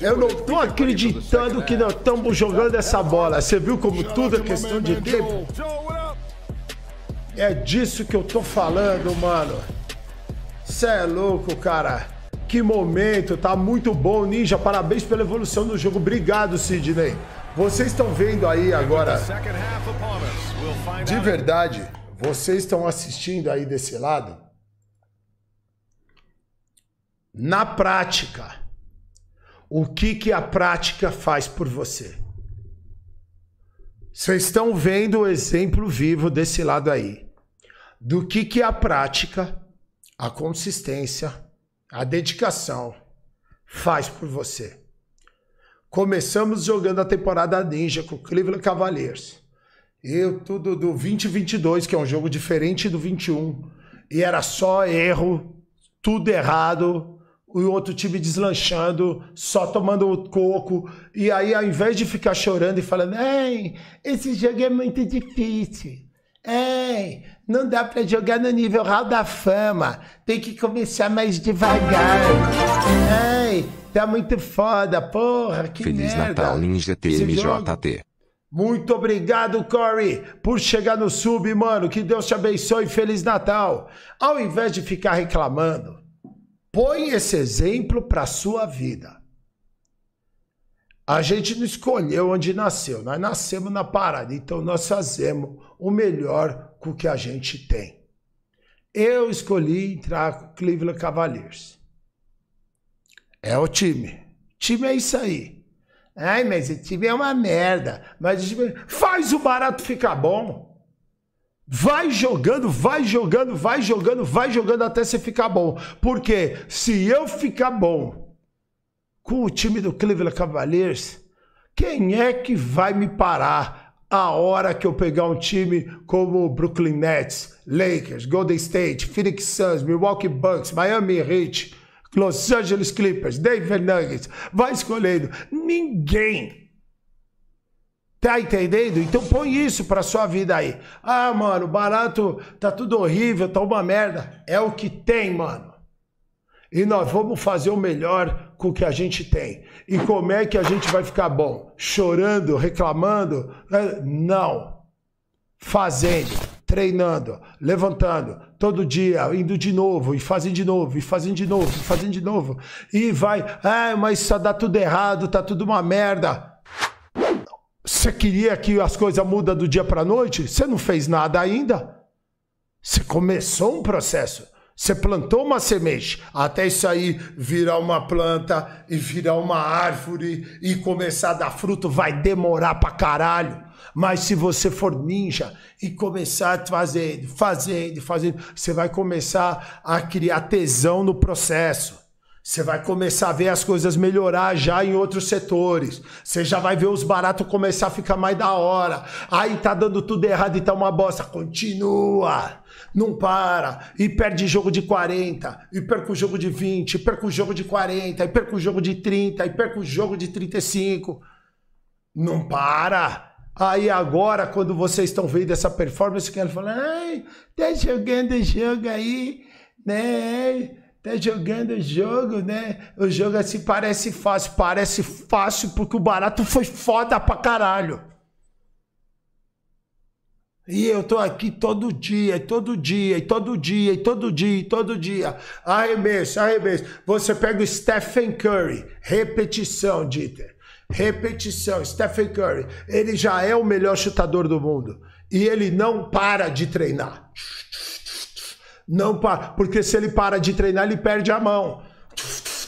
Eu não tô acreditando que nós estamos jogando essa bola. Você viu como tudo é questão de tempo? É disso que eu tô falando, mano. Cê é louco, cara. Que momento, tá muito bom, Ninja. Parabéns pela evolução do jogo. Obrigado, Sidney. Vocês estão vendo aí agora. De verdade, vocês estão assistindo aí desse lado. Na prática o que, que a prática faz por você. Vocês estão vendo o exemplo vivo desse lado aí. Do que, que a prática, a consistência, a dedicação faz por você. Começamos jogando a temporada ninja com o Cleveland Cavaliers. Eu tudo do 2022, que é um jogo diferente do 21, e era só erro, tudo errado, o outro time deslanchando, só tomando o coco. E aí, ao invés de ficar chorando e falando, ei, esse jogo é muito difícil. Ei, não dá para jogar no nível Hall da Fama. Tem que começar mais devagar. Ei, tá muito foda, porra, que Feliz merda. Natal Ninja TMJT. Muito obrigado, Corey, por chegar no sub, mano. Que Deus te abençoe. Feliz Natal. Ao invés de ficar reclamando, Põe esse exemplo para a sua vida. A gente não escolheu onde nasceu, nós nascemos na parada, então nós fazemos o melhor com o que a gente tem. Eu escolhi entrar com o Cleveland Cavaliers. É o time. Time é isso aí. Ai, mas o time é uma merda. Mas o time... faz o barato ficar bom. Vai jogando, vai jogando, vai jogando, vai jogando até você ficar bom. Porque se eu ficar bom com o time do Cleveland Cavaliers, quem é que vai me parar a hora que eu pegar um time como Brooklyn Nets, Lakers, Golden State, Phoenix Suns, Milwaukee Bucks, Miami Heat, Los Angeles Clippers, Denver Nuggets? Vai escolhendo. Ninguém Tá entendendo? Então põe isso pra sua vida aí. Ah, mano, barato tá tudo horrível, tá uma merda. É o que tem, mano. E nós vamos fazer o melhor com o que a gente tem. E como é que a gente vai ficar bom? Chorando, reclamando? É, não. Fazendo, treinando, levantando, todo dia, indo de novo, e fazendo de novo, e fazendo de novo, e fazendo de novo. E vai, ah, mas só dá tudo errado, tá tudo uma merda você queria que as coisas mudam do dia para a noite? Você não fez nada ainda. Você começou um processo. Você plantou uma semente até isso aí virar uma planta e virar uma árvore e começar a dar fruto vai demorar pra caralho. Mas se você for ninja e começar a fazer, fazendo, fazendo, você vai começar a criar tesão no processo. Você vai começar a ver as coisas melhorar já em outros setores. Você já vai ver os baratos começar a ficar mais da hora. Aí tá dando tudo errado e tá uma bosta. Continua. Não para. E perde jogo de 40. E perca o jogo de 20. E perca o jogo de 40. E perca o jogo de 30. E perca o jogo de 35. Não para. Aí agora, quando vocês estão vendo essa performance, que ela fala, ai, tá jogando jogo aí, né? tá jogando o jogo, né? O jogo assim parece fácil. Parece fácil porque o barato foi foda pra caralho. E eu tô aqui todo dia, todo dia, todo dia, todo dia, todo dia. Arremesso, arremesso. Você pega o Stephen Curry, repetição, Dieter. Repetição, Stephen Curry. Ele já é o melhor chutador do mundo. E ele não para de treinar. Não para. Porque se ele para de treinar, ele perde a mão.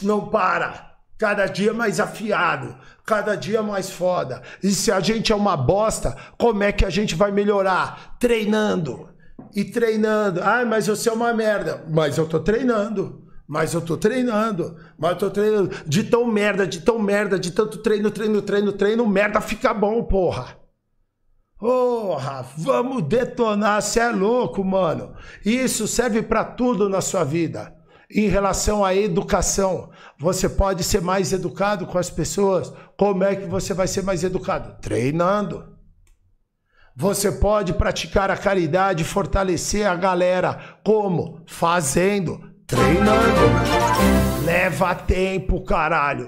Não para. Cada dia mais afiado, cada dia mais foda. E se a gente é uma bosta, como é que a gente vai melhorar? Treinando e treinando. Ai, mas você é uma merda. Mas eu tô treinando. Mas eu tô treinando, mas eu tô treinando. De tão merda, de tão merda, de tanto treino, treino, treino, treino, merda fica bom, porra. Porra, vamos detonar, você é louco, mano. Isso serve para tudo na sua vida. Em relação à educação, você pode ser mais educado com as pessoas. Como é que você vai ser mais educado? Treinando. Você pode praticar a caridade, fortalecer a galera. Como? Fazendo, treinando. Leva tempo, caralho.